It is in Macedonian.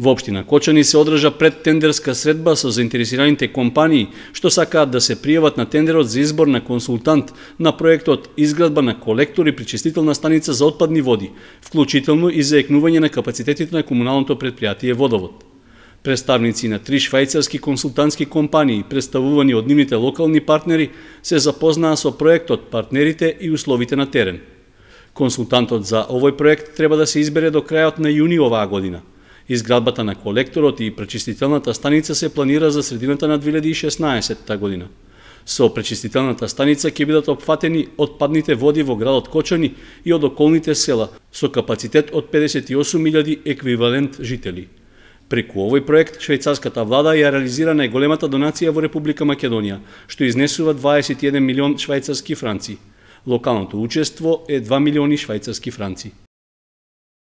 Во општина Кочани се одржа предтендерска средба со заинтересираните компании што сакаат да се пријават на тендерот за избор на консултант на проектот изградба на колектор и причистителна станица за отпадни води, вклучително и заекнување на капацитетите на комуналното предпријатие водовод. Представници на три швајцарски консултантски компании, представувани од нивните локални партнери, се запознаа со проектот, партнерите и условите на терен. Консултантот за овој проект треба да се избере до крајот на јуни оваа година – Изградбата на колекторот и пречистителната станица се планира за средината на 2016 година. Со пречистителната станица ќе бидат опфатени отпадните води во градот Кочани и од околните села со капацитет од 58.000 еквивалент жители. Преку овој проект, швајцарската влада ја реализира најголемата донација во Република Македонија, што изнесува 21 милион швајцарски франци. Локалното учество е 2 милиони швајцарски франци.